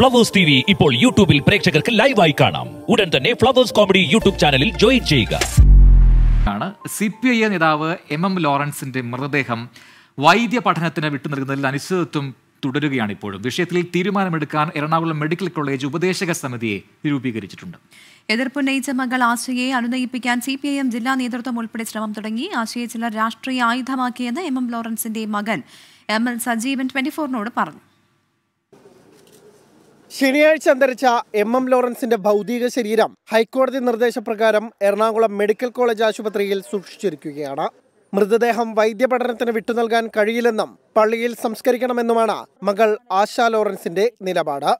flowers T V ഇപ്പോൾ യൂട്യൂബിൽ പ്രേക്ഷകർക്ക് ലൈവായി കാണാം ഉടൻ തന്നെ ഫ്ലവേഴ്സ് കോമഡി യൂട്യൂബ് ചാനലിൽ ജോയിൻ ചെയ്യുക ആണ് സി പി ഐ നേതാവ് എം എം ലോറൻസിന്റെ മൃതദേഹം വൈദ്യ പഠനത്തിന് വിട്ടു നൽകുന്നതിൽ അനിശ്ചിതത്വം തുടരുകയാണ് ഇപ്പോഴും വിഷയത്തിൽ തീരുമാനമെടുക്കാൻ എറണാകുളം മെഡിക്കൽ കോളേജ് ഉപദേശക സമിതിയെ രൂപീകരിച്ചിട്ടുണ്ട് എതിർപ്പുന്നയിച്ച മകൾ ആശയെ അനുനയിപ്പിക്കാൻ സി പി ഐ എം ജില്ലാ നേതൃത്വം ഉൾപ്പെടെ ശ്രമം തുടങ്ങി ആശയെ ചിലർ രാഷ്ട്രീയ ആയുധമാക്കിയെന്ന് എം എം ലോറൻസിന്റെ മകൻ എം എൽ സജീവൻ ട്വന്റി ഫോറിനോട് പറഞ്ഞു ശനിയാഴ്ച അന്തരിച്ച എം എം ലോറൻസിന്റെ ഭൗതിക ശരീരം ഹൈക്കോടതി നിർദ്ദേശപ്രകാരം എറണാകുളം മെഡിക്കൽ കോളേജ് ആശുപത്രിയിൽ സൂക്ഷിച്ചിരിക്കുകയാണ് മൃതദേഹം വൈദ്യപഠനത്തിന് വിട്ടു നൽകാൻ കഴിയില്ലെന്നും പള്ളിയിൽ സംസ്കരിക്കണമെന്നുമാണ് മകൾ ആശ ലോറൻസിന്റെ നിലപാട്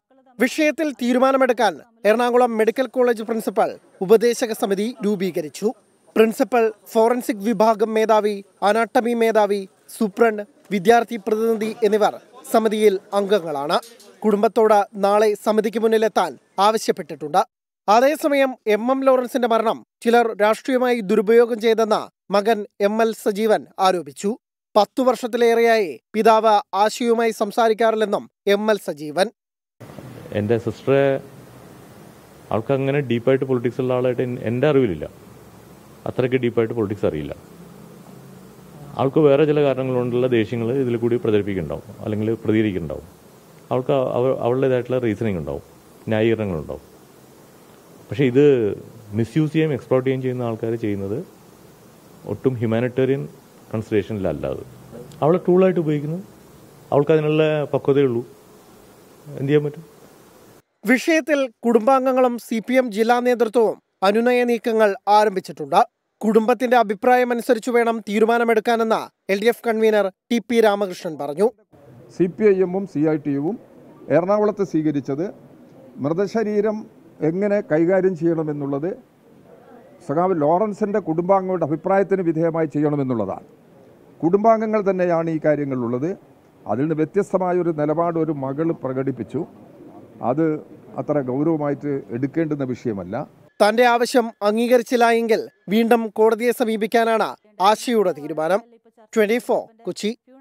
വിഷയത്തിൽ തീരുമാനമെടുക്കാൻ എറണാകുളം മെഡിക്കൽ കോളേജ് പ്രിൻസിപ്പൽ ഉപദേശക സമിതി രൂപീകരിച്ചു പ്രിൻസിപ്പൽ ഫോറൻസിക് വിഭാഗം മേധാവി അനാട്ടമി മേധാവി സൂപ്രണ്ട് വിദ്യാർത്ഥി പ്രതിനിധി എന്നിവർ സമിതിയിൽ അംഗങ്ങളാണ് കുടുംബത്തോട് നാളെ സമിതിക്ക് മുന്നിലെത്താൻ ആവശ്യപ്പെട്ടിട്ടുണ്ട് അതേസമയം എം എം ലോറൻസിന്റെ മരണം ചിലർ രാഷ്ട്രീയമായി ദുരുപയോഗം ചെയ്തെന്ന മകൻ എം എൽ സജീവൻ ആരോപിച്ചു പത്തു വർഷത്തിലേറെയായി പിതാവ് ആശയവുമായി സംസാരിക്കാറില്ലെന്നും എം എൽ സജീവൻ എൻ്റെ സിസ്റ്റർ അവൾക്ക് അങ്ങനെ ഡീപ്പായിട്ട് പൊളിറ്റിക്സ് ഉള്ള ആളായിട്ട് എൻ്റെ അറിവിലില്ല അത്രയ്ക്ക് ഡീപ്പായിട്ട് പൊളിറ്റിക്സ് അറിയില്ല ആൾക്ക് വേറെ ചില കാരണങ്ങൾ കൊണ്ടുള്ള ദേഷ്യങ്ങൾ ഇതിൽ കൂടി പ്രചരിപ്പിക്കുന്നുണ്ടാവും അല്ലെങ്കിൽ പ്രതികരിക്കുന്നുണ്ടാവും അവൾക്ക് അവളുടേതായിട്ടുള്ള റീസണിങ് ഉണ്ടാവും ന്യായീകരണങ്ങളുണ്ടാവും പക്ഷേ ഇത് മിസ്യൂസ് ചെയ്യുകയും എക്സ്പ്ലോർട്ട് ചെയ്യുകയും ചെയ്യുന്ന ആൾക്കാർ ചെയ്യുന്നത് ഒട്ടും ഹ്യൂമാനിറ്റേറിയൻ അത് അവളെ ടൂളായിട്ട് ഉപയോഗിക്കുന്നു അവൾക്ക് അതിനുള്ള പക്വതയുള്ളൂ എന്ത് ചെയ്യാൻ പറ്റും വിഷയത്തിൽ കുടുംബാംഗങ്ങളും സി പി എം ജില്ലാ നേതൃത്വവും അനുനയ നീക്കങ്ങൾ ആരംഭിച്ചിട്ടുണ്ട് കുടുംബത്തിന്റെ അഭിപ്രായമനുസരിച്ച് വേണം തീരുമാനമെടുക്കാനെന്ന L D F convener T P Ramakrishnan പറഞ്ഞു സി പി ഐ എമ്മും സി ഐ യുവും എറണാകുളത്ത് സ്വീകരിച്ചത് മൃതശരീരം എങ്ങനെ കൈകാര്യം ചെയ്യണമെന്നുള്ളത് സഖാവ് ലോറൻസിൻ്റെ കുടുംബാംഗങ്ങളുടെ അഭിപ്രായത്തിന് വിധേയമായി ചെയ്യണമെന്നുള്ളതാണ് കുടുംബാംഗങ്ങൾ തന്നെയാണ് ഈ കാര്യങ്ങളുള്ളത് അതിൽ നിന്ന് വ്യത്യസ്തമായൊരു നിലപാട് ഒരു മകൾ പ്രകടിപ്പിച്ചു അത് അത്ര ഗൗരവമായിട്ട് എടുക്കേണ്ടുന്ന വിഷയമല്ല തന്റെ ആവശ്യം അംഗീകരിച്ചില്ല എങ്കിൽ വീണ്ടും കോടതിയെ സമീപിക്കാനാണ് ആശയുടെ തീരുമാനം ട്വന്റി കൊച്ചി